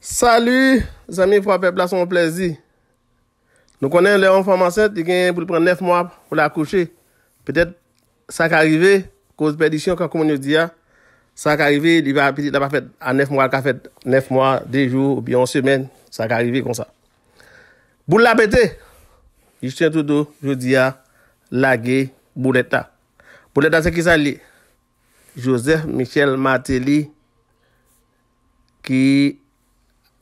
Sali, zami fwa pepla son plezi. Nou konen leon fwa man set, li gen pou li pren nef mwa pou la kouche. Petet sa ka rive, kouz pedisyon, kakoum nou diya. Sa ka rive, li va apetit la pa fet a nef mwa, la ka fet nef mwa, dey jou, bi an semen. Sa ka rive kon sa. Bou la pete, jistien toutou, jou diya, lage, bou leta. Bou leta se ki sa li, josef, michel, mate li, ki...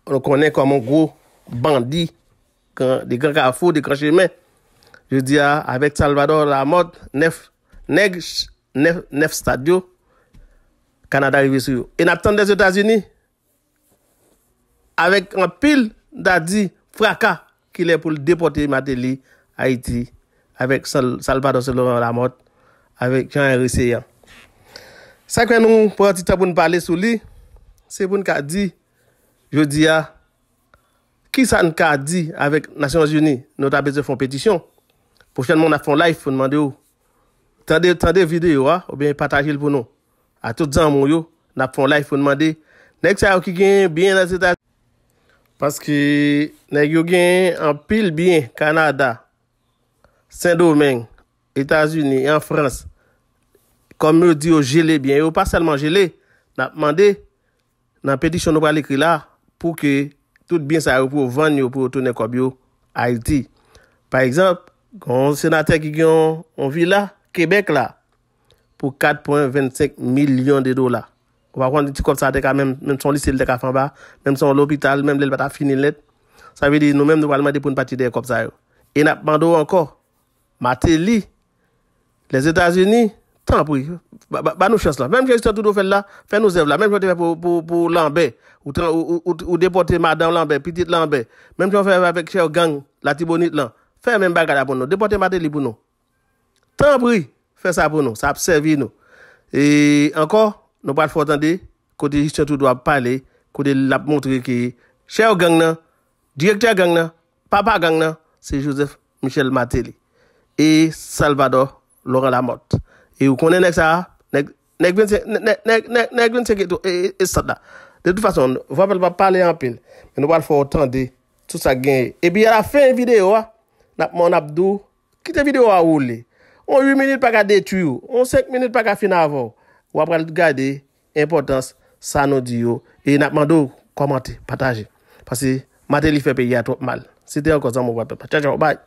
on connaît comme un gros bandit, des grands carrefours, des grands chemins. Je dis avec Salvador Lamotte, neuf, neuf, neuf, neuf stadios, Canada arrive sur eux. Et n'attend des États-Unis, avec un pile d'adi fracas qu'il est pour le déporter Matéli, Haïti, avec Salvador Lamotte, avec Jean-Henri Ce Ça que nous, pour, pour nous parler sur lui, c'est pour nous dire, Yo di ya, ki sa an ka di avèk Nasyon Zuni nou tabèze fon petisyon? Pochen moun na fon laif pou nman de yo. Tande vide yo a, ou ben pataje l pou nou. A tout zan moun yo, na fon laif pou nman de. Nèk sa yon ki gen bien nan zétasyon? Paske nèk yo gen an pil bien Kanada, Saint-Domingue, Etasyoni, en Frans. Kom yo di yo jele bien yo, pa salman jele. Na pman de, nan petisyon nou pal ekri la. pou ke tout bin sa yo pou vanyo pou toune kobyo a iti. Par ekzamp, kon senatek ki gyon, on vi la, Kebek la, pou 4.25 milyon de dola. Ou akwande ti kopsa deka, mem son lisele deka fanba, mem son lopital, mem lel bat a fini let. Sa ve di nou men nou wale man depoun pati dek kopsa yo. E nap mando anko, mate li, les Etats-Unis, Tant pis, bah, nous chance là. Même gestion tout fait là, fais nos œuvres là. Même je pour, pour, pour Lambert, ou, ou, déporter Madame Lambert, petite Lambert. Même on fait avec cher gang, la Tibonite là. Fait même bagarre pour nous. Déporter Matéli pour nous. Tant pis, fais ça pour nous. Ça servi nous. Et encore, nous pas attendre, côté tout doit parler, côté la montrer que cher gang là, directeur gang là, papa gang là, c'est Joseph Michel Matéli et Salvador Laurent Lamotte. E ou konen nek sa, nek ven se, nek ven se ke tou, e, e, e sat da. De tout fason, wapel va pale yon pel. E nou wapel fò utan de, tout sa genye. E bi yon la fè yon videyo, nap man ap do, kitè videyo a ou le. On 8 minute pa ka detu yo, on 5 minute pa ka fin avon. Wapel gade, importans, sa nou di yo. E nap man do, komante, pataje. Pase, matel li fè pe yon trop mal. Site yo koz an mou wapel. Chachan, bay.